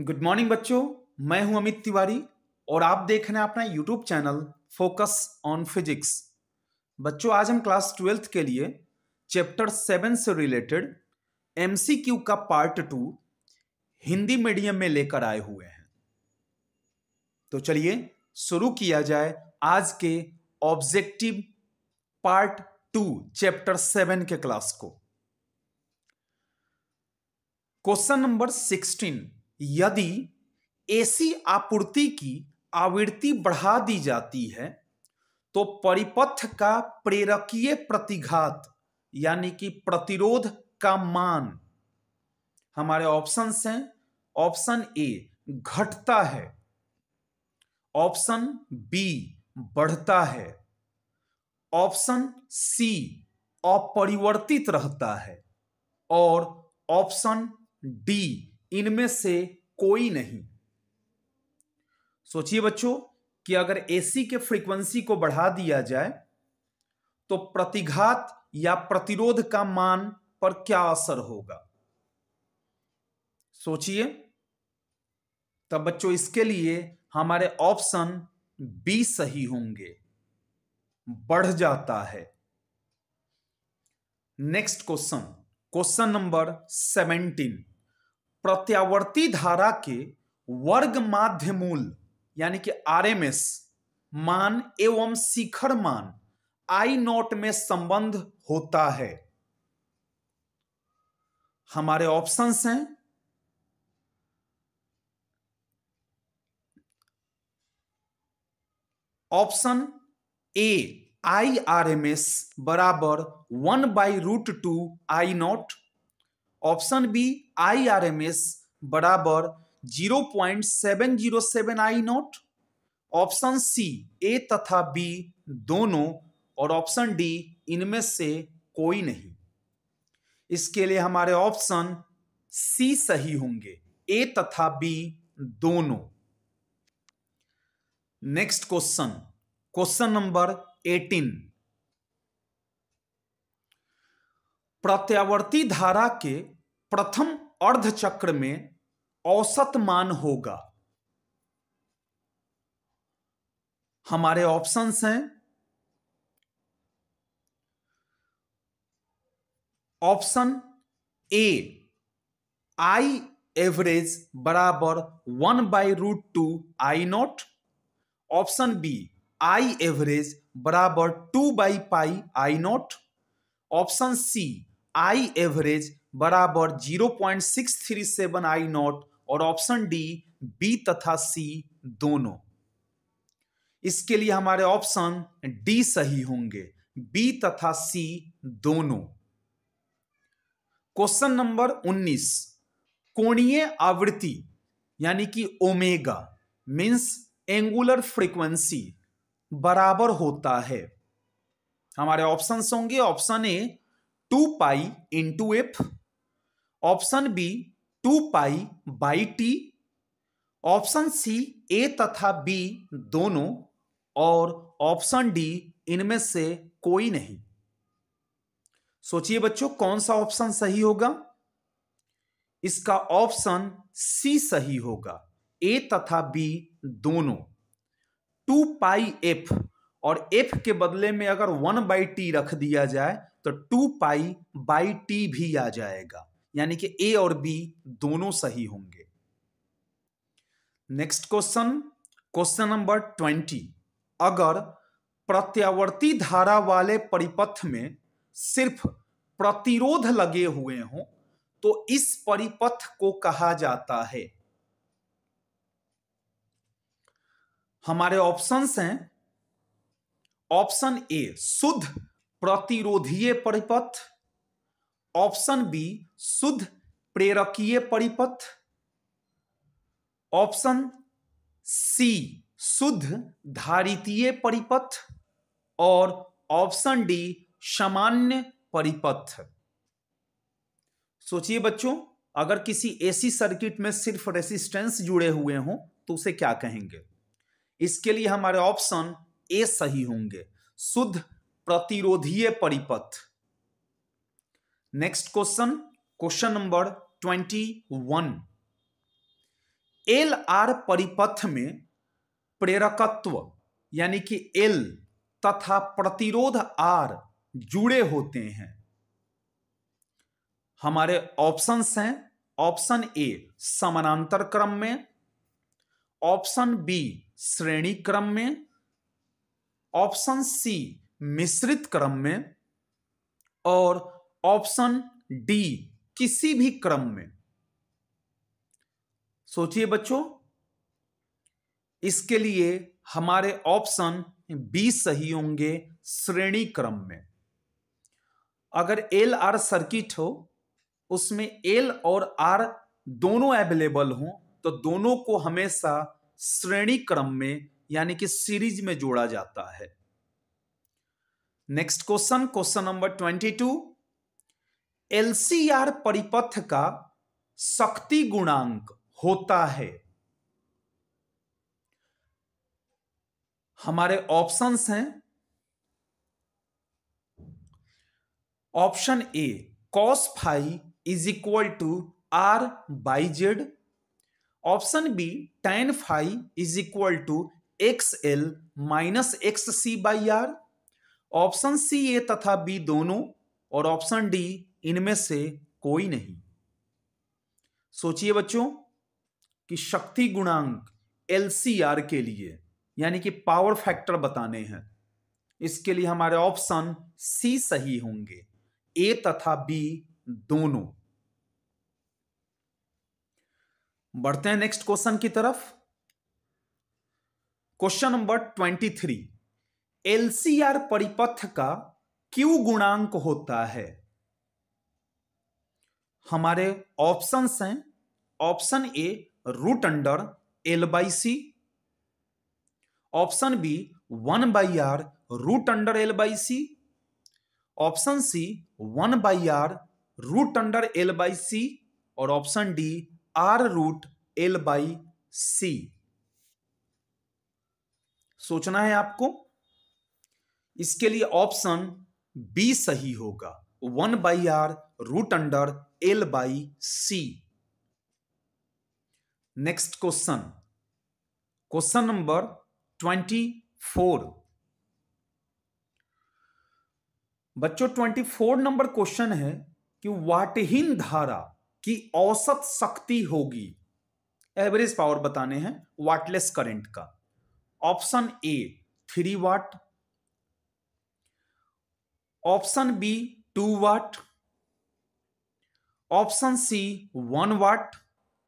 good morning बच्चों मैं हूं अमित तिवारी और आप देख रहे हैं अपना YouTube channel focus on physics बच्चों आज हम क्लास ट्वेल्थ के लिए चैप्टर सेवन से रिलेटेड एमसीक्यू का पार्ट टू हिंदी मीडियम में लेकर आए हुए हैं तो चलिए शुरू किया जाए आज के objective part two chapter seven के क्लास को क्वेश्चन नंबर सिक्सटीन यदि एसी आपूर्ति की आवृत्ति बढ़ा दी जाती है तो परिपथ का प्रेरकीय प्रतिघात यानी कि प्रतिरोध का मान हमारे ऑप्शन हैं ऑप्शन ए घटता है ऑप्शन बी बढ़ता है ऑप्शन सी अपरिवर्तित रहता है और ऑप्शन डी इनमें से कोई नहीं सोचिए बच्चों कि अगर एसी के फ्रीक्वेंसी को बढ़ा दिया जाए तो प्रतिघात या प्रतिरोध का मान पर क्या असर होगा सोचिए तब बच्चों इसके लिए हमारे ऑप्शन बी सही होंगे बढ़ जाता है next question question number seventeen प्रत्यावर्ती धारा के वर्ग माध्य मूल यानी कि आर एम एस मान एवं शिखर मान आई नॉट में संबंध होता है हमारे ऑप्शंस हैं option A I R M S बराबर one by root two I naught option B I R M S बराबर zero point seven zero seven I naught option C A तथा बी दोनों और ऑप्शन डी इनमें से कोई नहीं इसके लिए हमारे ऑप्शन सी सही होंगे ए तथा बी दोनों next question question number eighteen प्रत्यावर्ती धारा के प्रथम अर्धचक्र में औसत मान होगा हमारे ऑप्शंस हैं ऑप्शन ए आई एवरेज बराबर one by root two I naught option B I average बराबर two by pi I naught option C I average बराबर zero point six three seven I naught और option D B तथा C दोनों इसके लिए हमारे option D सही होंगे बी तथा सी दोनों क्वेश्चन नंबर 19 कोणीय आवृत्ति यानी कि ओमेगा मीन्स एंगुलर फ्रीक्वेंसी बराबर होता है हमारे ऑप्शन होंगे option A two pi into F option B two pi by T option C A तथा बी दोनों और ऑप्शन डी इनमें से कोई नहीं सोचिए बच्चों कौन सा ऑप्शन सही होगा इसका ऑप्शन सी सही होगा ए तथा बी दोनों टू पाई एफ और एफ के बदले में अगर वन बाई टी रख दिया जाए तो टू पाई बाई टी भी आ जाएगा यानी कि ए और बी दोनों सही होंगे next question question number twenty अगर प्रत्यावर्ती धारा वाले परिपथ में सिर्फ प्रतिरोध लगे हुए हों तो इस परिपथ को कहा जाता है हमारे ऑप्शंस हैं ऑप्शन ए शुद्ध प्रतिरोधीय परिपथ ऑप्शन बी शुद्ध प्रेरकीय परिपथ ऑप्शन सी शुद्ध धारितीय परिपथ और ऑप्शन डी सामान्य परिपथ सोचिए बच्चों अगर किसी एसी सर्किट में सिर्फ रेसिस्टेंस जुड़े हुए हों तो उसे क्या कहेंगे इसके लिए हमारे ऑप्शन ए सही होंगे शुद्ध प्रतिरोधीय परिपथ next question question number twenty one L R परिपथ में प्रेरकत्व यानी कि एल तथा प्रतिरोध आर जुड़े होते हैं हमारे ऑप्शंस हैं ऑप्शन ए समानांतर क्रम में ऑप्शन बी श्रेणी क्रम में ऑप्शन सी मिश्रित क्रम में और ऑप्शन डी किसी भी क्रम में सोचिए बच्चों इसके लिए हमारे ऑप्शन बी सही होंगे श्रेणी क्रम में अगर एल आर सर्किट हो उसमें एल और आर दोनों अवेलेबल हो तो दोनों को हमेशा श्रेणी क्रम में यानी कि सीरीज में जोड़ा जाता है next question question number twenty two LCR परिपथ का शक्ति गुणांक होता है हमारे ऑप्शंस हैं option A cos phi is equal to R by Z option B tan phi is equal to X L minus X C by R option C A तथा B दोनों और ऑप्शन डी इनमें से कोई नहीं सोचिए बच्चों कि शक्ति गुणांक एलसीआर के लिए यानी कि पावर फैक्टर बताने हैं इसके लिए हमारे ऑप्शन सी सही होंगे ए तथा बी दोनों बढ़ते हैं नेक्स्ट क्वेश्चन की तरफ question number twenty three LCR परिपथ का क्यू गुणांक होता है हमारे ऑप्शंस हैं option A root under L by C option B one by R root under L by C option C one by R root under L by C और option D R root L by C सोचना है आपको इसके लिए option B सही होगा one by R root under L by C next question question number twenty four बच्चों twenty four number question है कि वाटहीन धारा की औसत शक्ति होगी एवरेज पावर बताने हैं वाटलेस करंट का option A three watt option B two watt option C one watt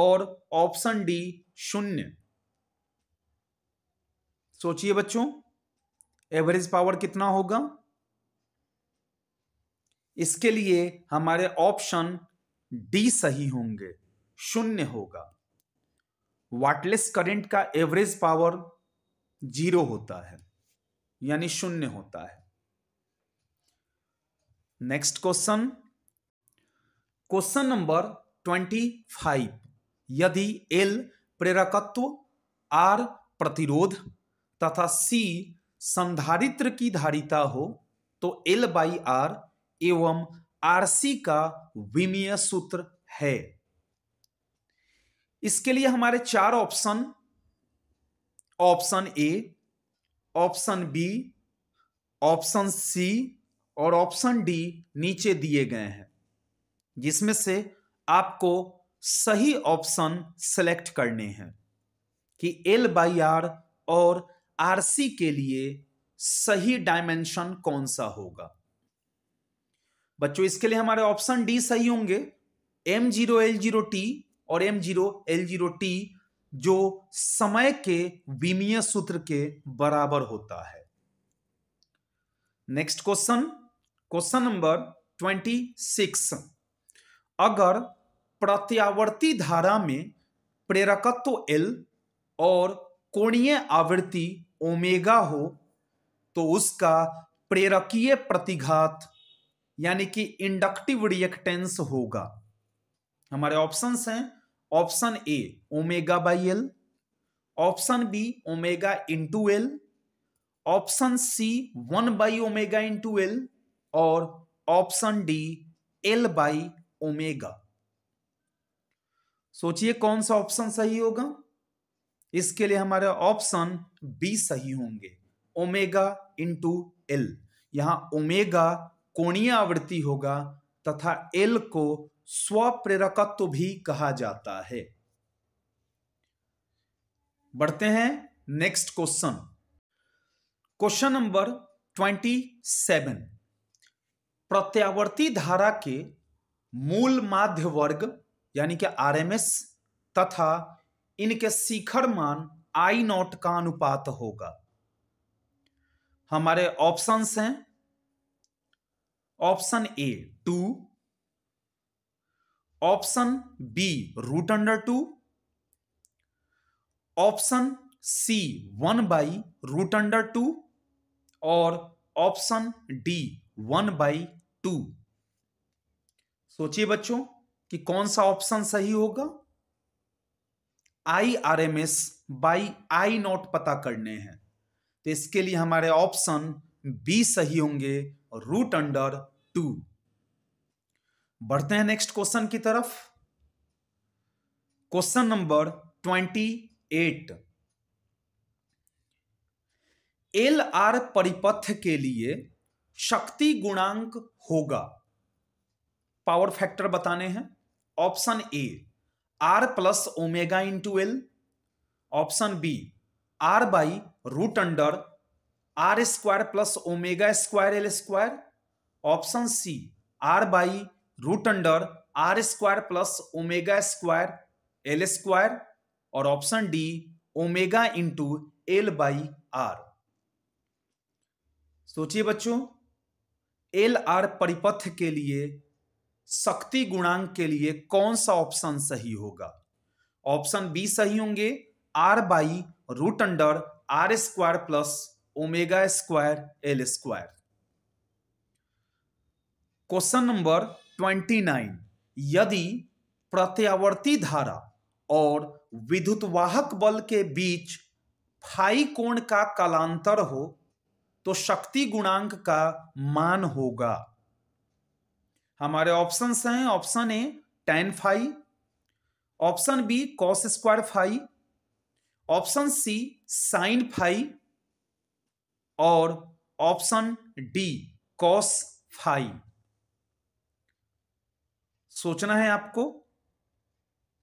और ऑप्शन डी शून्य सोचिए बच्चों एवरेज पावर कितना होगा इसके लिए हमारे ऑप्शन डी सही होंगे शून्य होगा वाटलेस करंट का एवरेज पावर जीरो होता है यानी शून्य होता है next question question number twenty five यदि एल प्रेरकत्व आर प्रतिरोध तथा सी संधारित्र की धारिता हो तो एल बाई आर एवं आर सी का विमीय सूत्र है इसके लिए हमारे चार option option A option B option C और ऑप्शन डी नीचे दिए गए हैं जिसमें से आपको सही ऑप्शन सेलेक्ट करने हैं कि एल बाई आर और आरसी के लिए सही डायमेंशन कौन सा होगा बच्चों इसके लिए हमारे ऑप्शन डी सही होंगे M zero L zero T और M zero L zero T जो समय के विमीय सूत्र के बराबर होता है next question question number twenty six अगर प्रत्यावर्ती धारा में प्रेरकत्व एल और कोणीय आवृत्ति ओमेगा हो तो उसका प्रेरकीय प्रतिघात यानी कि इंडक्टिव रिएक्टेंस होगा हमारे ऑप्शंस हैं option A omega by L option B omega into L option C one by omega into L और option D L by omega सोचिए कौन सा ऑप्शन सही होगा इसके लिए हमारे ऑप्शन बी सही होंगे ओमेगा इंटू एल यहां ओमेगा कोणीय आवृत्ति होगा तथा एल को स्वप्रेरकत्व भी कहा जाता है बढ़ते हैं next question question number twenty seven प्रत्यावर्ती धारा के मूल माध्य वर्ग यानी कि आरएमएस तथा इनके शिखर मान आई नॉट का अनुपात होगा हमारे ऑप्शंस हैं option A two option B root under two option C one by root under two और option D one by two सोचिए बच्चों कि कौन सा ऑप्शन सही होगा I R M S by I naught पता करने हैं तो इसके लिए हमारे ऑप्शन बी सही होंगे रूट अंडर टू बढ़ते हैं नेक्स्ट क्वेश्चन की तरफ question number twenty eight L R परिपथ के लिए शक्ति गुणांक होगा पावर फैक्टर बताने हैं option A R plus omega into L option B R by root under R square plus omega square L square option C R by root under R square plus omega square L square और option D omega into L by R सोचिए बच्चों L R परिपथ के लिए शक्ति गुणांक के लिए कौन सा ऑप्शन सही होगा ऑप्शन बी सही होंगे R by root under R square plus omega square L square question number twenty nine यदि प्रत्यावर्ती धारा और विद्युत वाहक बल के बीच फाई कोण का कालांतर हो तो शक्ति गुणांक का मान होगा हमारे ऑप्शन हैं option A tan phi option B cos square phi option C sine phi और ऑप्शन डी कॉस फाइव सोचना है आपको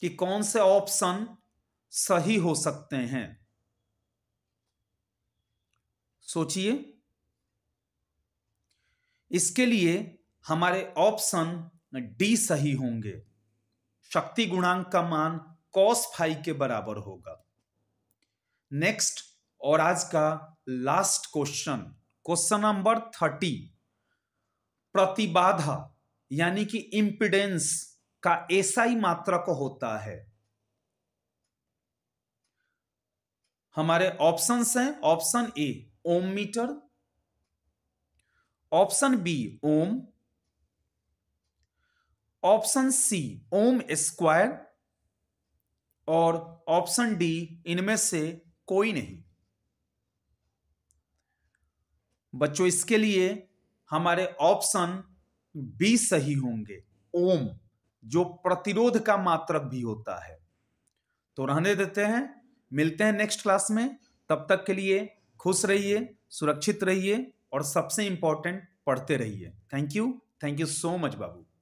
कि कौन से ऑप्शन सही हो सकते हैं सोचिए इसके लिए हमारे ऑप्शन डी सही होंगे शक्ति गुणांक का मान कॉस फाइव के बराबर होगा नेक्स्ट और आज का last question question number thirty प्रतिबाधा यानी कि इंपिडेंस का एसआई मात्रक होता है हमारे ऑप्शन हैं option A ohm metre option B ohm option C ohm square और ऑप्शन डी इनमें से कोई नहीं बच्चों इसके लिए हमारे ऑप्शन बी सही होंगे ओम जो प्रतिरोध का मात्रक भी होता है तो रहने देते हैं मिलते हैं नेक्स्ट क्लास में तब तक के लिए खुश रहिए सुरक्षित रहिए और सबसे इंपॉर्टेंट पढ़ते रहिए thank you thank you so much Babu